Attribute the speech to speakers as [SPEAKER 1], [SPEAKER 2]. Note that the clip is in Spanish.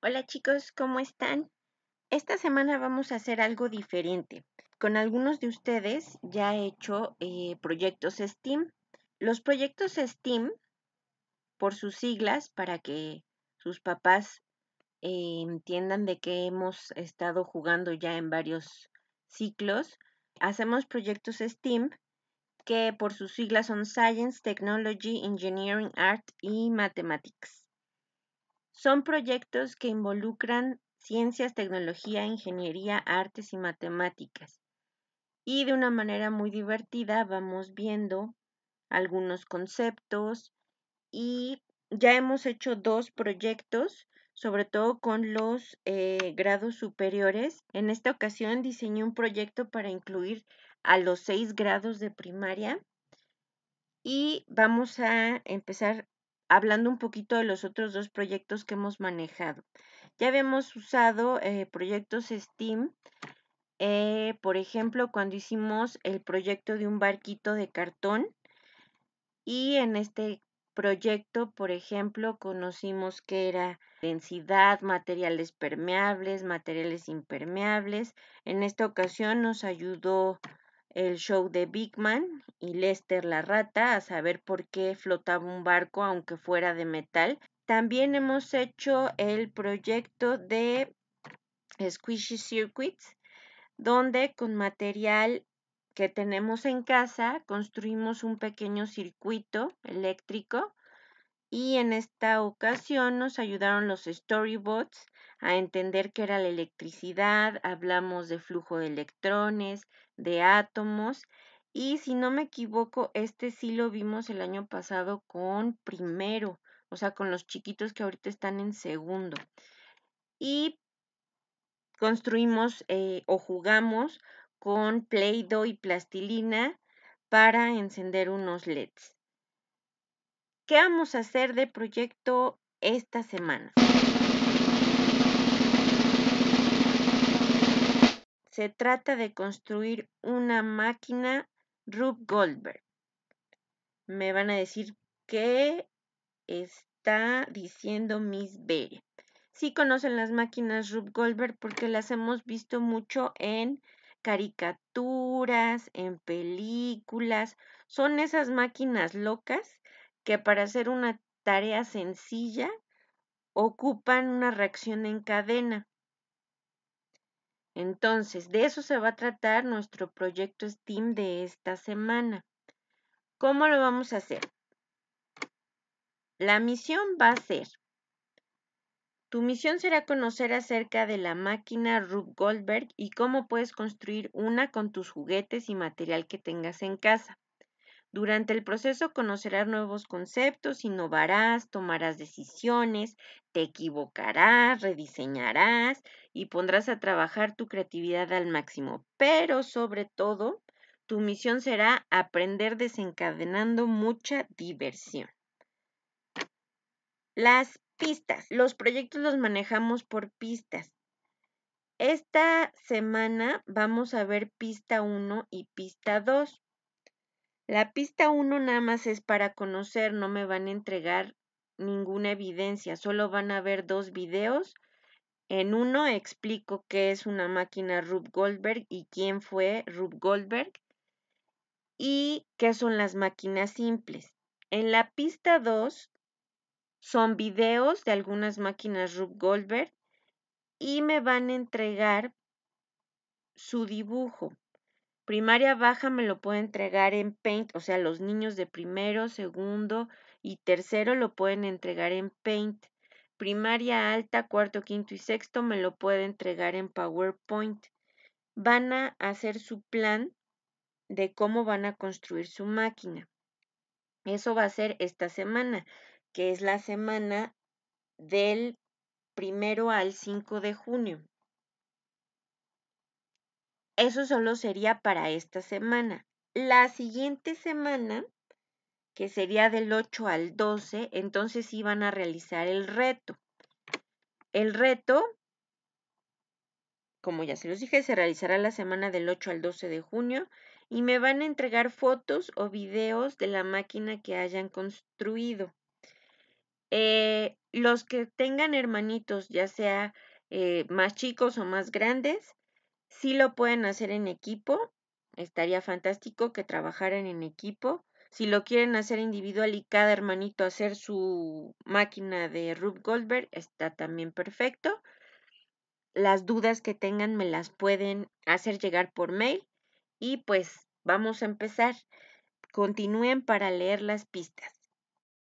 [SPEAKER 1] Hola chicos, ¿cómo están? Esta semana vamos a hacer algo diferente. Con algunos de ustedes ya he hecho eh, proyectos STEAM. Los proyectos STEAM, por sus siglas, para que sus papás eh, entiendan de que hemos estado jugando ya en varios ciclos, hacemos proyectos STEAM que por sus siglas son Science, Technology, Engineering, Art y Mathematics. Son proyectos que involucran ciencias, tecnología, ingeniería, artes y matemáticas. Y de una manera muy divertida vamos viendo algunos conceptos y ya hemos hecho dos proyectos, sobre todo con los eh, grados superiores. En esta ocasión diseñé un proyecto para incluir a los seis grados de primaria y vamos a empezar hablando un poquito de los otros dos proyectos que hemos manejado. Ya habíamos usado eh, proyectos STEAM, eh, por ejemplo, cuando hicimos el proyecto de un barquito de cartón y en este proyecto, por ejemplo, conocimos que era densidad, materiales permeables, materiales impermeables. En esta ocasión nos ayudó el show de Big Man y Lester la rata, a saber por qué flotaba un barco aunque fuera de metal. También hemos hecho el proyecto de Squishy Circuits, donde con material que tenemos en casa construimos un pequeño circuito eléctrico y en esta ocasión nos ayudaron los storybots a entender qué era la electricidad, hablamos de flujo de electrones, de átomos y si no me equivoco, este sí lo vimos el año pasado con primero, o sea, con los chiquitos que ahorita están en segundo. Y construimos eh, o jugamos con Play-Doh y plastilina para encender unos LEDs. ¿Qué vamos a hacer de proyecto esta semana? Se trata de construir una máquina Rube Goldberg. Me van a decir qué está diciendo Miss Berry. Sí conocen las máquinas Rube Goldberg porque las hemos visto mucho en caricaturas, en películas. Son esas máquinas locas que para hacer una tarea sencilla ocupan una reacción en cadena. Entonces, de eso se va a tratar nuestro proyecto STEAM de esta semana. ¿Cómo lo vamos a hacer? La misión va a ser, tu misión será conocer acerca de la máquina Rube Goldberg y cómo puedes construir una con tus juguetes y material que tengas en casa. Durante el proceso conocerás nuevos conceptos, innovarás, tomarás decisiones, te equivocarás, rediseñarás y pondrás a trabajar tu creatividad al máximo. Pero sobre todo, tu misión será aprender desencadenando mucha diversión. Las pistas. Los proyectos los manejamos por pistas. Esta semana vamos a ver pista 1 y pista 2. La pista 1 nada más es para conocer, no me van a entregar ninguna evidencia, solo van a ver dos videos. En uno explico qué es una máquina Rube Goldberg y quién fue Rube Goldberg y qué son las máquinas simples. En la pista 2 son videos de algunas máquinas Rube Goldberg y me van a entregar su dibujo. Primaria baja me lo puede entregar en Paint, o sea, los niños de primero, segundo y tercero lo pueden entregar en Paint. Primaria alta, cuarto, quinto y sexto me lo puede entregar en PowerPoint. Van a hacer su plan de cómo van a construir su máquina. Eso va a ser esta semana, que es la semana del primero al 5 de junio. Eso solo sería para esta semana. La siguiente semana, que sería del 8 al 12, entonces iban a realizar el reto. El reto, como ya se los dije, se realizará la semana del 8 al 12 de junio y me van a entregar fotos o videos de la máquina que hayan construido. Eh, los que tengan hermanitos, ya sea eh, más chicos o más grandes, si lo pueden hacer en equipo, estaría fantástico que trabajaran en equipo. Si lo quieren hacer individual y cada hermanito hacer su máquina de Rube Goldberg, está también perfecto. Las dudas que tengan me las pueden hacer llegar por mail y pues vamos a empezar. Continúen para leer las pistas.